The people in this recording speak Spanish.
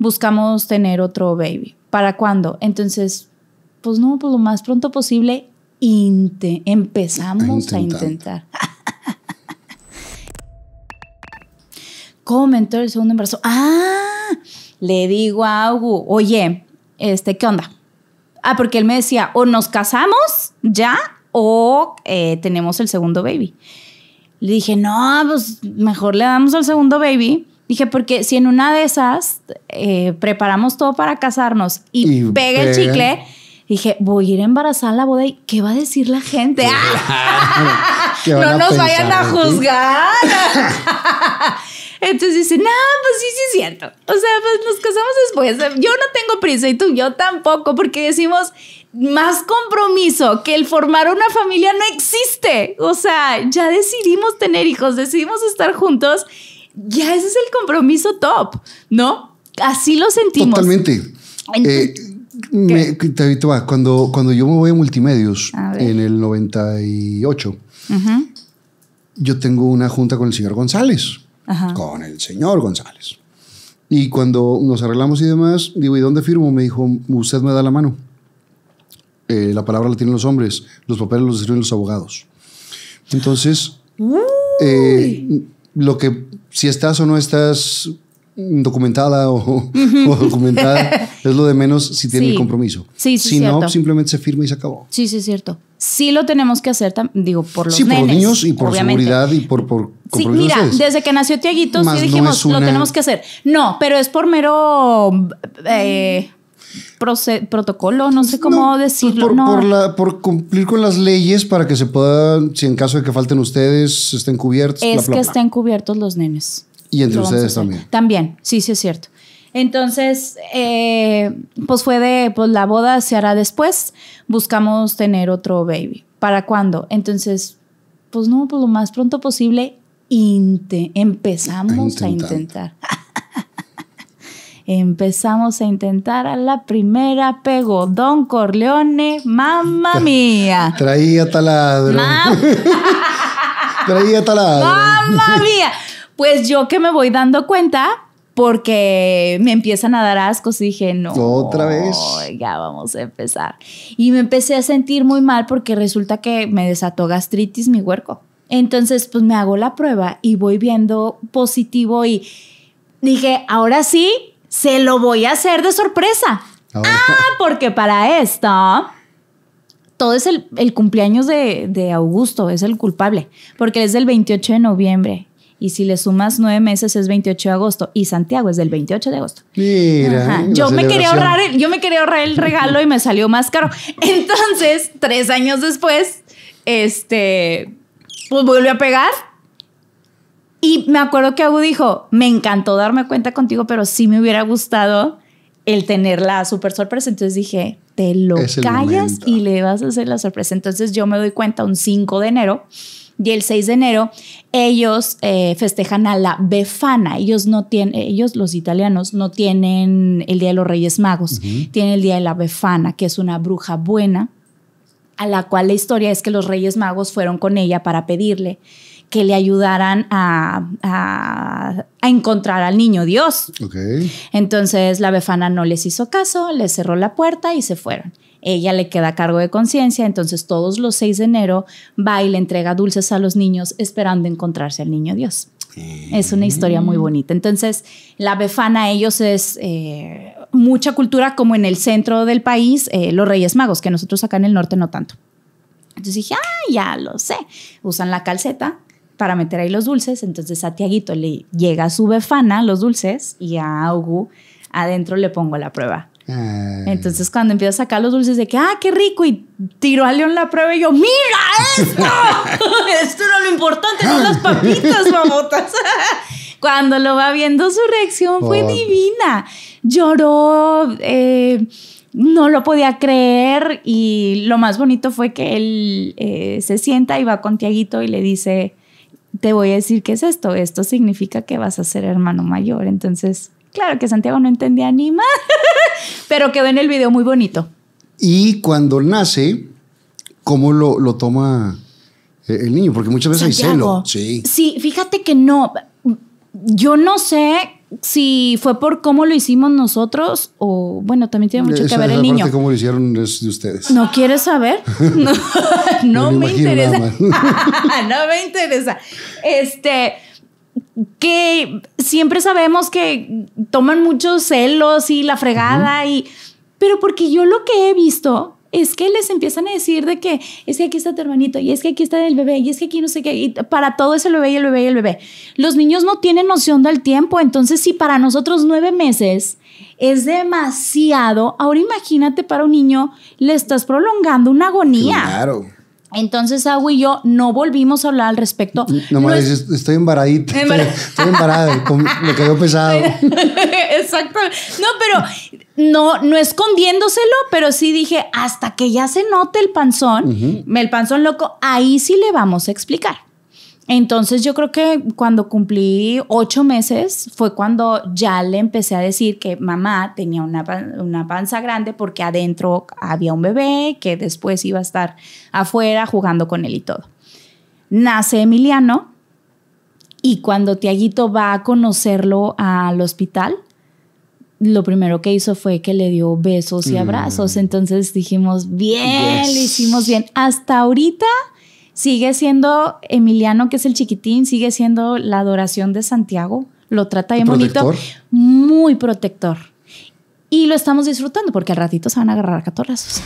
buscamos tener otro baby. ¿Para cuándo? Entonces, pues no, pues lo más pronto posible empezamos a intentar. comentó el segundo embarazo? Ah, le digo a Hugo, oye, este, ¿qué onda? Ah, porque él me decía, o nos casamos ya o eh, tenemos el segundo baby. Le dije, no, pues mejor le damos al segundo baby. Dije, porque si en una de esas eh, preparamos todo para casarnos y, pega el chicle, dije, voy a ir a embarazar la boda y ¿qué va a decir la gente? no nos vayan a juzgar. Entonces dice, no, pues sí, sí es cierto. O sea, pues nos casamos después. Yo no tengo prisa y tú, yo tampoco, porque decimos más compromiso que el formar una familia no existe. O sea, ya decidimos tener hijos, decidimos estar juntos. Ya ese es el compromiso top, ¿no? Así lo sentimos. Totalmente. Eh, te, te cuando, cuando yo me voy a multimedios en el 98, yo tengo una junta con el señor González. Con el señor González. Y cuando nos arreglamos y demás, digo, ¿y dónde firmo? Me dijo, usted me da la mano. Eh, la palabra la tienen los hombres, los papeles los escriben los abogados. Entonces, eh, lo que si estás o no estás documentada o, documentada es lo de menos si tiene el compromiso. Sí, si no, simplemente se firma y se acabó. Sí, sí, es cierto. Sí lo tenemos que hacer, digo, por los, por los niños y por seguridad y por, por Sí, mira, desde que nació Tiaguito sí dijimos, lo tenemos que hacer. No, pero es por mero... Eh, protocolo, no sé cómo pues decirlo. no. por, cumplir con las leyes para que se pueda, si en caso de que falten ustedes, estén cubiertos. Es que estén cubiertos los nenes. Y entre ustedes también. También, sí, sí es cierto. Entonces, eh, pues fue de, pues la boda se hará después, buscamos tener otro baby. ¿Para cuándo? Entonces, pues no, pues lo más pronto posible, empezamos a, intentar. empezamos a intentar a la primera pego Don Corleone, mamá mía. Traía taladro. Traía taladro. Mamma mía. Pues yo que me voy dando cuenta porque me empiezan a dar ascos y dije, no. Otra vez. Ya vamos a empezar. Y me empecé a sentir muy mal porque resulta que me desató gastritis mi huerco. Entonces, pues me hago la prueba y voy viendo positivo y dije, ahora sí, se lo voy a hacer de sorpresa. Ah, porque para esto todo es el, cumpleaños de, de, Augusto, es el culpable, porque es el 28 de noviembre. Y si le sumas nueve meses es 28 de agosto. Y Santiago es del 28 de agosto. Yo me, quería ahorrar el, yo me quería ahorrar el regalo y me salió más caro. Entonces, tres años después, este, pues vuelve a pegar. Y me acuerdo que Agu dijo, me encantó darme cuenta contigo, pero sí me hubiera gustado el tener la super sorpresa. Entonces dije, te lo callas y le vas a hacer la sorpresa. Entonces yo me doy cuenta un 5 de enero y el 6 de enero ellos eh, festejan a la Befana. Ellos no tienen, ellos los italianos no tienen el Día de los Reyes Magos, tienen el Día de la Befana, que es una bruja buena, a la cual la historia es que los Reyes Magos fueron con ella para pedirle que le ayudaran a, encontrar al niño Dios. Entonces la befana no les hizo caso, les cerró la puerta y se fueron. Ella le queda a cargo de conciencia, entonces todos los 6 de enero va y le entrega dulces a los niños esperando encontrarse al niño Dios. Es una historia muy bonita. Entonces, la befana, ellos es eh, mucha cultura como en el centro del país, eh, los Reyes Magos, que nosotros acá en el norte no tanto. Entonces dije, ah, ya lo sé. Usan la calceta, para meter ahí los dulces. Entonces a Tiaguito le llega su befana los dulces y a Augu adentro le pongo la prueba. Ah. Entonces cuando empieza a sacar los dulces de que, ah, qué rico, y tiró a León la prueba y yo, mira esto, esto era lo importante, no las papitas, mamotas. cuando lo va viendo, su reacción fue divina. Lloró, eh, no lo podía creer y lo más bonito fue que él eh, se sienta y va con Tiaguito y le dice, te voy a decir qué es esto. Esto significa que vas a ser hermano mayor. Entonces, claro que Santiago no entendía ni más, pero quedó en el video muy bonito. Y cuando nace, ¿cómo lo, toma eh, el niño? Porque muchas veces hay celo. Sí. sí, fíjate que no. Yo no sé si fue por cómo lo hicimos nosotros o bueno, también tiene mucho que ver el niño. ¿Cómo lo hicieron es de ustedes? ¿No quieres saber? no, me, interesa. no me interesa. Este que siempre sabemos que toman muchos celos y la fregada y pero porque yo lo que he visto es que les empiezan a decir de que es que aquí está tu hermanito y es que aquí está el bebé y es que aquí no sé qué y para todo es el bebé y el bebé y el bebé. Los niños no tienen noción del tiempo, entonces si para nosotros nueve meses es demasiado, ahora imagínate para un niño le estás prolongando una agonía. Claro. Entonces, Agua y yo no volvimos a hablar al respecto. No, no estoy embaradita. Estoy, me quedó pesado. Exacto. No, pero no, no escondiéndoselo, pero sí dije, hasta que ya se note el panzón, el panzón loco, ahí sí le vamos a explicar. Entonces yo creo que cuando cumplí ocho meses fue cuando ya le empecé a decir que mamá tenía una, una, panza grande porque adentro había un bebé que después iba a estar afuera jugando con él y todo. Nace Emiliano y cuando Tiaguito va a conocerlo al hospital, lo primero que hizo fue que le dio besos y mm. abrazos. Entonces dijimos, bien, lo hicimos bien. Hasta ahorita sigue siendo Emiliano, que es el chiquitín, sigue siendo la adoración de Santiago. Lo trata bien bonito, muy protector. Y lo estamos disfrutando porque al ratito se van a agarrar a catorrazos.